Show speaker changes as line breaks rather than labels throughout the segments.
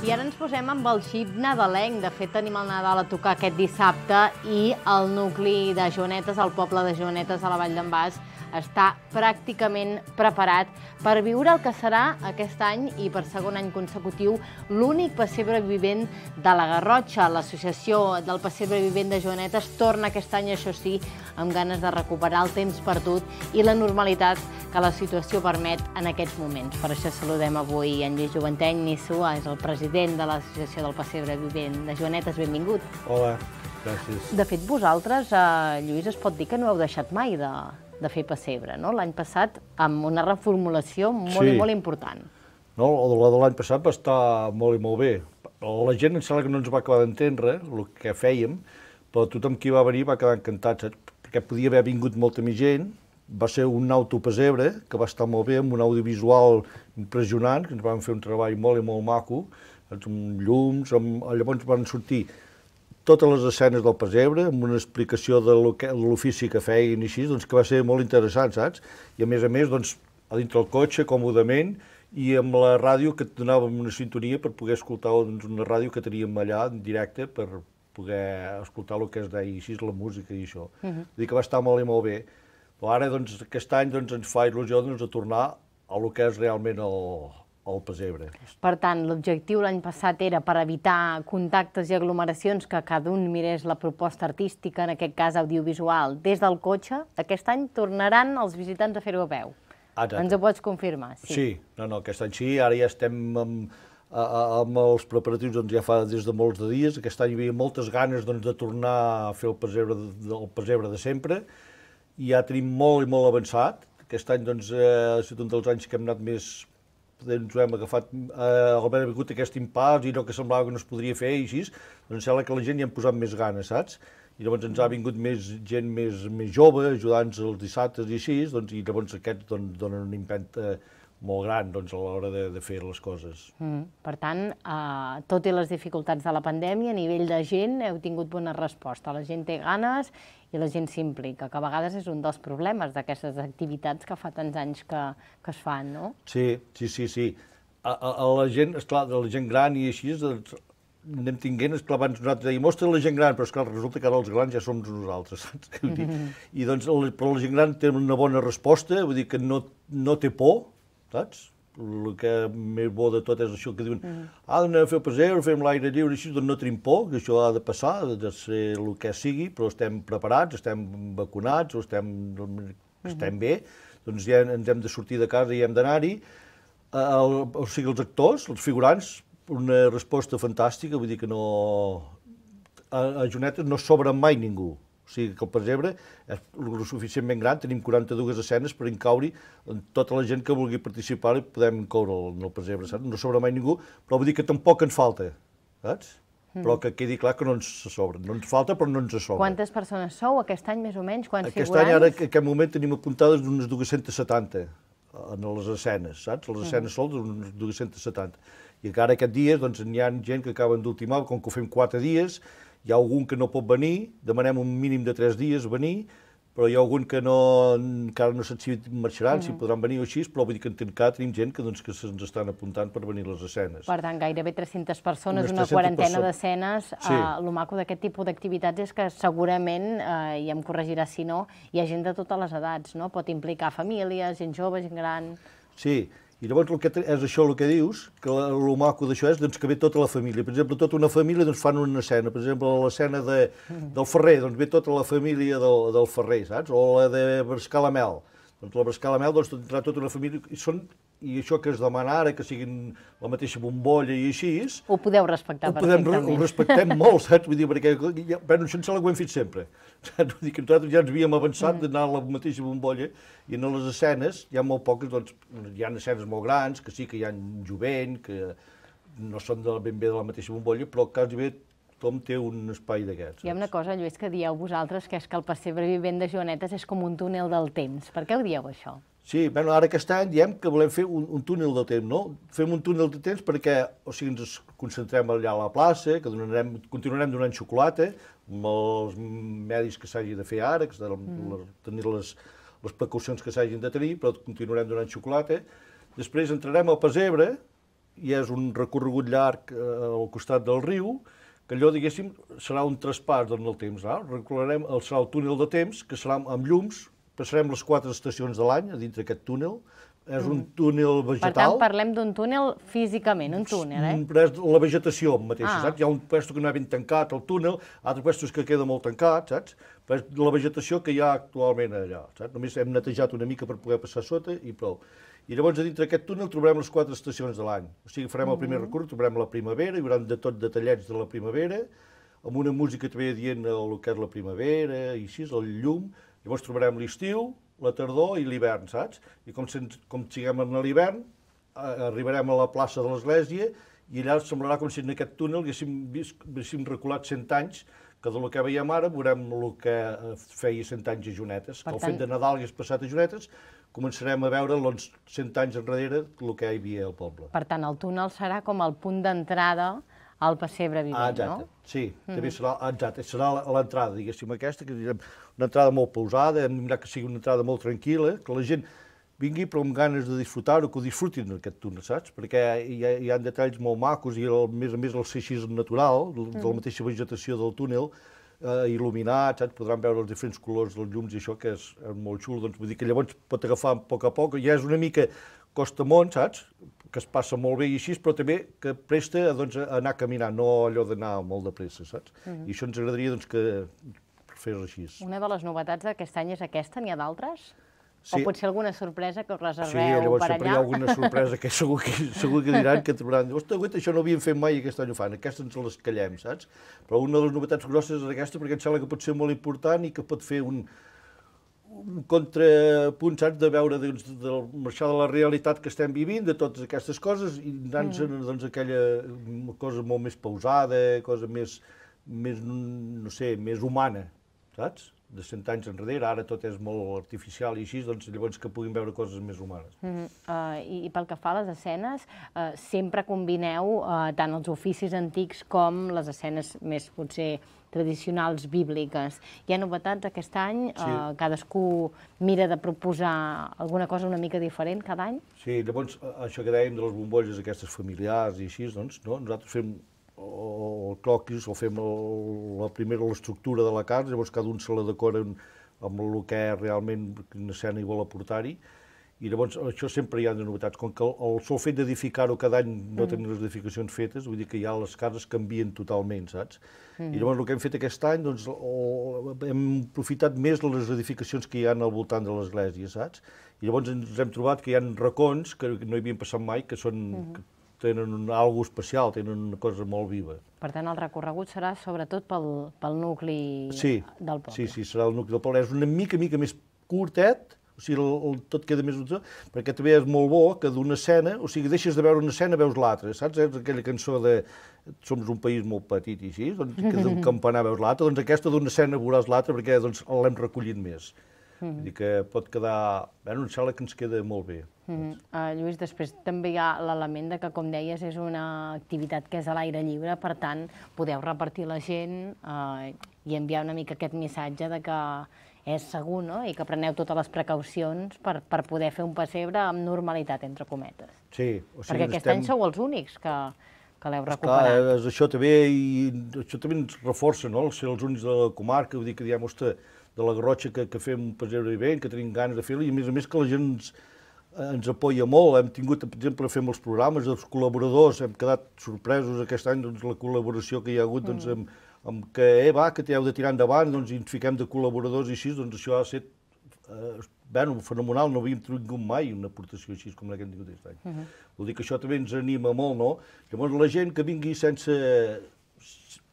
I ara ens posem amb el xip nadalenc. De fet, tenim el Nadal a tocar aquest dissabte i el nucli de Joanetes, el poble de Joanetes a la Vall d'en Bas, està pràcticament preparat per viure el que serà aquest any i per segon any consecutiu l'únic pessebre vivent de la Garrotxa. L'associació del pessebre vivent de Joanetes torna aquest any, això sí, amb ganes de recuperar el temps perdut i la normalitat que la situació permet en aquests moments. Per això saludem avui en Lluís Joventeny Nissua, és el president de l'Associació del Pessebre Vivent de Joanetes. Benvingut. Hola. Gràcies. De fet, vosaltres, eh, Lluís, es pot dir que no heu deixat mai de, de fer pessebre, no? l'any passat amb una reformulació molt sí. i molt important.
No, la de l'any passat va estar molt i molt bé. La gent em sembla que no ens va acabar d'entendre eh, el que fèiem, però tothom qui va venir va quedar encantat, perquè podia haver vingut molta més gent, va ser un autopesebre que va estar molt bé, amb un audiovisual impressionant, que ens van fer un treball molt i molt maco, amb llums, amb... llavors van sortir totes les escenes del pesebre, amb una explicació de l'ofici que feien i així, doncs que va ser molt interessant, saps? I a més a més, doncs, a dintre el cotxe, còmodament, i amb la ràdio que et donàvem una sintonia per poder escoltar doncs, una ràdio que teníem allà en directe per poder escoltar el que es deia així, la música i això. Uh -huh. Vull dir que va estar molt i molt bé. Però ara, doncs, aquest any doncs, ens fa il·lusió doncs, de tornar a el que és realment el, el pessebre.
Per tant, l'objectiu l'any passat era per evitar contactes i aglomeracions que cada un mirés la proposta artística, en aquest cas audiovisual, des del cotxe. Aquest any tornaran els visitants a fer-ho a peu. Exacte. Ens ho pots confirmar? Sí. sí,
no, no, aquest any sí, ara ja estem amb, amb els preparatius doncs, ja fa des de molts de dies. Aquest any hi havia moltes ganes doncs, de tornar a fer el pessebre, de, el pessebre de sempre. I ja tenim molt i molt avançat. Aquest any doncs, eh, ha sigut un dels anys que hem anat més ens ho hem agafat, eh, Robert vingut aquest impàs i allò que semblava que no es podria fer i així, doncs sembla que la gent hi han posat més ganes, saps? I llavors ens ha mm. vingut més gent més, més jove, ajudant-nos els dissabtes i així, doncs, i llavors aquests doncs, donen una impenta molt gran doncs, a l'hora de, de fer les coses.
Mm. Per tant, eh, tot i les dificultats de la pandèmia, a nivell de gent heu tingut bona resposta. La gent té ganes i la gent s'implica, que a vegades és un dels problemes d'aquestes activitats que fa tants anys que, que es fan, no?
Sí, sí, sí, sí. A, a, a la gent, esclar, de la gent gran i així, doncs, anem tinguent, esclar, abans nosaltres dèiem, mostra la gent gran, però esclar, resulta que ara els grans ja som nosaltres, saps? Mm -hmm. I doncs, el, però la gent gran té una bona resposta, vull dir que no, no té por, saps? el que més bo de tot és això que diuen mm -hmm. ha d'anar a fer passeig, fem l'aire lliure, així doncs no tenim por, que això ha de passar, ha de ser el que sigui, però estem preparats, estem vacunats, estem, mm -hmm. estem bé, doncs ja ens hem de sortir de casa i hem d'anar-hi. Eh, o sigui, els actors, els figurants, una resposta fantàstica, vull dir que no... A, a no sobra mai ningú. O sigui que el Pesebre és el suficientment gran, tenim 42 escenes per incaure tota la gent que vulgui participar i podem incaure en el Pesebre, saps? No sobra mai ningú, però vull dir que tampoc ens falta, saps? Mm. Però que quedi clar que no ens sobra. No ens falta, però no ens sobra.
Quantes persones sou aquest any, més o menys? Quants aquest figurants? any, ara, en
aquest moment, tenim apuntades d'unes 270 en les escenes, saps? Les hmm. escenes mm. sols d'unes 270. I encara aquest dies, doncs, n'hi ha gent que acaben d'ultimar, com que ho fem quatre dies, hi ha algun que no pot venir, demanem un mínim de 3 dies venir, però hi ha algun que no, encara no sé si marxaran, mm -hmm. si podran venir o així, però vull dir que en tancar tenim gent que, doncs, que se'ns estan apuntant per venir a les escenes.
Per tant, gairebé 300 persones, Unes una 300 quarantena d'escenes. Eh, sí. Uh, el maco d'aquest tipus d'activitats és que segurament, uh, i em corregirà si no, hi ha gent de totes les edats, no? Pot implicar famílies, gent jove, gent gran...
Sí, i llavors el que és això el que dius, que el maco d'això és doncs, que ve tota la família. Per exemple, tota una família doncs, fan una escena. Per exemple, l'escena de, del Ferrer, doncs ve tota la família del, del Ferrer, saps? O la de Escalamel. Doncs la brescada mel, doncs tindrà tota una família, i són i això que es demana ara, que siguin la mateixa bombolla i així...
Ho podeu respectar ho podem, perfectament. Ho respectem molt,
saps? Vull dir, perquè ja, bueno, això ens ho hem fet sempre. Saps? Vull dir que nosaltres ja ens havíem avançat mm. d'anar a la mateixa bombolla i en les escenes hi ha molt poques, doncs, hi ha escenes molt grans, que sí que hi ha jovent, que no són de, ben bé de la mateixa bombolla, però quasi bé tothom té un espai d'aquests.
Hi ha una cosa, Lluís, que dieu vosaltres, que és que el pessebre vivent de Joanetes és com un túnel del temps. Per què ho dieu, això?
Sí, bé, ara que any diem que volem fer un, un túnel del temps, no? Fem un túnel del temps perquè o sigui, ens concentrem allà a la plaça, que donarem, continuarem donant xocolata, amb els medis que s'hagi de fer ara, que de, mm. tenir les, les precaucions que s'hagin de tenir, però continuarem donant xocolata. Després entrarem al pessebre, i és un recorregut llarg eh, al costat del riu, que allò, diguéssim, serà un traspàs doncs, el temps. No? Ah? Recordarem, el, serà el túnel de temps, que serà amb llums, passarem les quatre estacions de l'any a dintre d'aquest túnel, és un mm. túnel vegetal. Per tant,
parlem d'un túnel físicament, un túnel, eh? Mm,
però és la vegetació mateixa, ah. saps? Hi ha un lloc que no ha ben tancat, el túnel, altres llocs que queda molt tancat, saps? Però és la vegetació que hi ha actualment allà, saps? Només hem netejat una mica per poder passar sota i prou. I llavors, a dintre d'aquest túnel, trobarem les quatre estacions de l'any. O sigui, farem mm -hmm. el primer mm-hmm. recurs, trobarem la primavera, hi haurà de tot detallets de la primavera, amb una música també dient el que és la primavera, i així, el llum. Llavors trobarem l'estiu, la tardor i l'hivern, saps? I com, com siguem en l'hivern, arribarem a la plaça de l'Església i allà semblarà com si en aquest túnel haguéssim, vist, haguéssim reculat 100 anys que del que veiem ara veurem el que eh, feia 100 anys a Jonetes. Per que el fet de Nadal hagués passat a Jonetes, començarem a veure els 100 anys enrere el que hi havia al poble.
Per tant, el túnel serà com el punt d'entrada al pessebre vivent, ah, exacte. no?
Sí, mm -hmm. serà, ah, exacte, serà l'entrada, diguéssim, aquesta, que direm, una entrada molt pausada, hem mirat que sigui una entrada molt tranquil·la, que la gent vingui però amb ganes de disfrutar-ho, que ho disfrutin en aquest túnel, saps? Perquè hi ha, hi ha detalls molt macos i, el, a més a més, el seixís natural, mm -hmm. de la mhm. mateixa vegetació del túnel, eh, il·luminat, saps? podran veure els diferents colors dels llums i això que és, molt xulo, doncs vull dir que llavors pot agafar a poc a poc, ja és una mica costa Costamont, saps? que es passa molt bé i així, però també que presta doncs, a anar caminant, no allò d'anar molt de pressa, saps? Uh mhm. -huh. I això ens agradaria doncs, que fes així.
Una de les novetats d'aquest any és aquesta, n'hi ha d'altres? Sí. O potser alguna sorpresa que us reserveu sí, llavors, per allà. Sí, hi ha alguna sorpresa que
segur que, segur que diran que trobaran. Ostres, guaita, això no ho havíem fet mai aquest any ho fan. Aquesta ens les callem, saps? Però una de les novetats grosses és aquesta perquè em sembla que pot ser molt important i que pot fer un, un contrapunt, saps, de veure, doncs, de marxar de la realitat que estem vivint, de totes aquestes coses, i anar nos mm. doncs, aquella cosa molt més pausada, cosa més, més, no sé, més humana, saps? de cent anys enrere, ara tot és molt artificial i així, doncs llavors que puguin veure coses més humanes.
Mm -hmm. uh, i, pel que fa a les escenes, uh, sempre combineu uh, tant els oficis antics com les escenes més, potser, tradicionals bíbliques. Hi ha novetats aquest any? Uh, sí. Uh, cadascú mira de proposar alguna cosa una mica diferent cada any?
Sí, llavors, això que dèiem de les bombolles aquestes familiars i així, doncs, no? nosaltres fem o el croquis o fem el, la primera l'estructura de la casa, llavors cada un se la decora amb el que realment necessita i vol aportar-hi, i llavors això sempre hi ha de novetats. Com que el, el sol fet d'edificar-ho cada any no mm. tenen les edificacions fetes, vull dir que ja les cases canvien totalment, saps? Mm. I llavors el que hem fet aquest any, doncs, o, hem aprofitat més les edificacions que hi ha al voltant de l'església, saps? I llavors ens hem trobat que hi ha racons que no hi havien passat mai, que són... Mm -hmm tenen alguna especial, tenen una cosa molt viva.
Per tant, el recorregut serà sobretot pel, pel nucli sí,
del poble. Sí, sí, serà el nucli del poble. És una mica, mica més curtet, o sigui, el, el, tot queda més... Perquè també és molt bo que d'una escena, o sigui, deixes de veure una escena, veus l'altra, saps? És aquella cançó de som un país molt petit i així, doncs que d'un campanar veus l'altre, doncs aquesta d'una escena veuràs l'altra perquè doncs, l'hem recollit més. Vull Dir que pot quedar... Bé, un sembla que ens queda molt bé.
Mm uh, Lluís, després també hi ha l'element de que, com deies, és una activitat que és a l'aire lliure, per tant, podeu repartir la gent uh, i enviar una mica aquest missatge de que és segur, no?, i que preneu totes les precaucions per, per poder fer un pessebre amb normalitat, entre cometes.
Sí. O sigui, Perquè aquest estem... any
sou els únics que, que l'heu recuperat.
Clar, és això també, i això també ens reforça, no?, ser els únics de la comarca, vull dir que diem, ostres, de la Garrotxa que, que fem un pesebre vivent, que tenim ganes de fer la i a més a més que la gent ens, ens apoia molt. Hem tingut, per exemple, fem els programes, els col·laboradors, hem quedat sorpresos aquest any, doncs, la col·laboració que hi ha hagut, doncs, mm. amb, amb que, eh, va, que heu de tirar endavant, doncs, i ens fiquem de col·laboradors i així, doncs, això ha estat eh, bueno, fenomenal, no havíem tingut mai una aportació així com la que hem tingut aquest any. Uh -huh. Vull dir que això també ens anima molt, no? Llavors, la gent que vingui sense,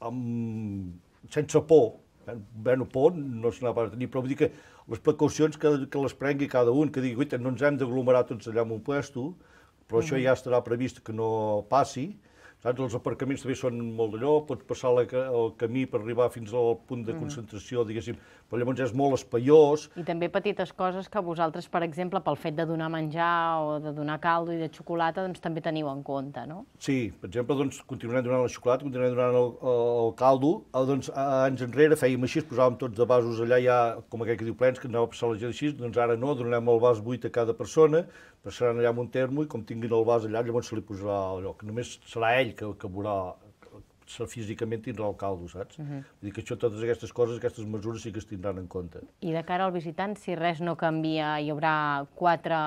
amb, sense por, Bueno, no pot, no se n'ha pas de tenir, però vull dir que les precaucions que, que les prengui cada un, que digui, guaita, no ens hem d'aglomerar tots allà en un puesto, però mm -hmm. això ja estarà previst que no passi, Saps? Els aparcaments també són molt d'allò, pots passar la, el camí per arribar fins al punt de concentració, diguéssim, però llavors és molt espaiós.
I també petites coses que vosaltres, per exemple, pel fet de donar menjar o de donar caldo i de xocolata, doncs també teniu en compte, no?
Sí, per exemple, doncs continuarem donant la xocolata, continuarem donant el, el caldo, ah, doncs anys enrere fèiem així, posàvem tots de vasos allà ja, com aquell que diu plens, que anava a passar la gent així, doncs ara no, donarem el vas buit a cada persona, passaran allà amb un termo i com tinguin el vas allà, llavors se li posarà allò, que només serà ell que, que veurà físicament tindrà el caldo, saps? Uh mhm. -huh. Vull dir que això, totes aquestes coses, aquestes mesures sí que es tindran en compte.
I de cara al visitant, si res no canvia, hi haurà quatre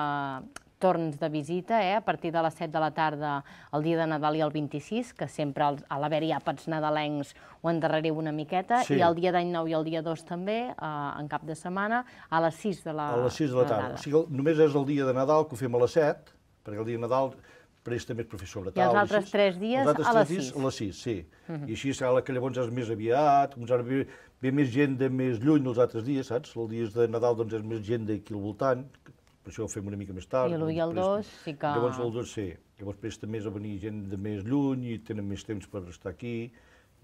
torns de visita, eh? a partir de les 7 de la tarda, el dia de Nadal i el 26, que sempre a l'haver-hi àpats nadalencs ho endarreriu una miqueta, sí. i el dia d'any nou i el dia 2 també, eh, en cap de setmana, a les 6 de la tarda. A les 6 de la tarda. De la tarda. O
sigui, només és el dia de Nadal que ho fem a les 7, perquè el dia de Nadal per ells també és professor la taula. I els altres tres dies els altres a les dies, A les sis, sí. Uh mhm. -huh. I així serà que llavors és més aviat, com ara ve, ve més gent de més lluny els altres dies, saps? Els dies de Nadal doncs és més gent d'aquí al voltant, per això ho fem una mica més tard. I l'1 i el 2
sí que... Llavors el
2 sí. Llavors presta més a venir gent de més lluny i tenen més temps per estar aquí.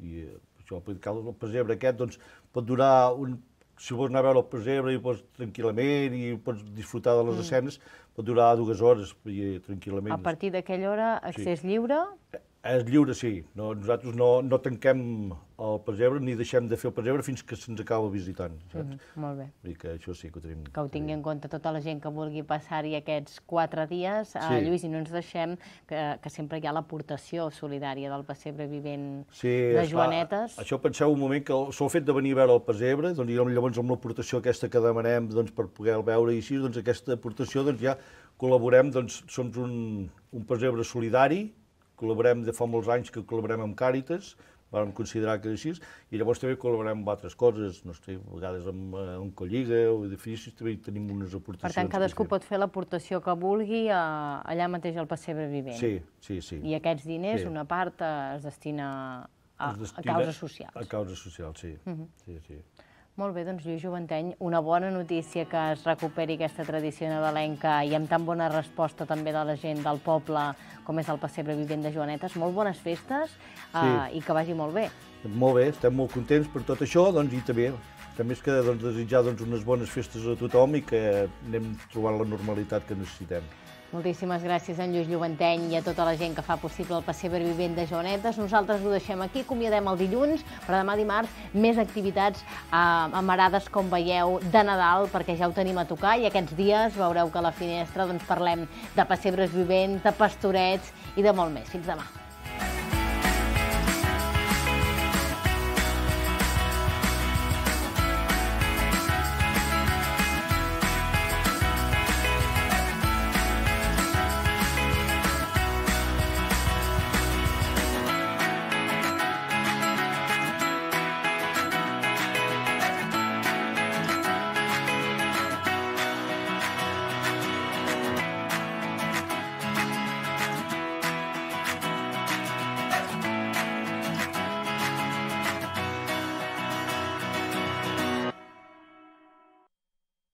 I eh, això, el pesebre aquest doncs, pot durar un, si vols anar a veure el pesebre i pots tranquil·lament i pots disfrutar de les mm. escenes, pot durar dues hores tranquil·lament. A partir
d'aquella hora, accés sí. lliure?
Eh, és lliure, sí. No, nosaltres no, no tanquem el pesebre ni deixem de fer el pesebre fins que se'ns acaba visitant.
Mm -hmm, molt bé.
Vull que això sí que ho tenim.
Que ho tingui en compte tota la gent que vulgui passar-hi aquests quatre dies. Eh, sí. Uh, Lluís, i no ens deixem que, que sempre hi ha l'aportació solidària del pessebre vivent sí, de Joanetes. Sí, això
penseu un moment que el sol fet de venir a veure el pesebre, doncs, llavors amb l'aportació aquesta que demanem doncs, per poder el veure i així, doncs aquesta aportació doncs, ja col·laborem, doncs som un, un pesebre solidari, col·laborem de fa molts anys que col·laborem amb Càritas, vam considerar que era així, i llavors també col·laborem amb altres coses, no sé, a vegades amb eh, colliga o edificis, també tenim unes aportacions. Per tant, cadascú
pot fer l'aportació que vulgui a, eh, allà mateix al Passebre Vivent. Sí,
sí, sí. I aquests diners, sí. una
part es destina a, es destina a causes socials.
A causes socials, sí. Uh mhm. -huh. sí, sí.
Molt bé, doncs Lluís Joventeny, una bona notícia que es recuperi aquesta tradició nadalenca i amb tan bona resposta també de la gent del poble com és el Passebre Vivent de Joanetes. Molt bones festes eh, sí. uh, i que vagi molt bé.
Molt bé, estem molt contents per tot això doncs, i també també és que doncs, desitjar doncs, unes bones festes a tothom i que anem trobant la normalitat que necessitem.
Moltíssimes gràcies a en Lluís Llobanteny i a tota la gent que fa possible el Passeig Vivent de Joanetes. Nosaltres ho deixem aquí, acomiadem el dilluns, però demà dimarts més activitats eh, amarades, com veieu, de Nadal, perquè ja ho tenim a tocar i aquests dies veureu que a la finestra doncs, parlem de pessebres vivents, de pastorets i de molt més. Fins demà.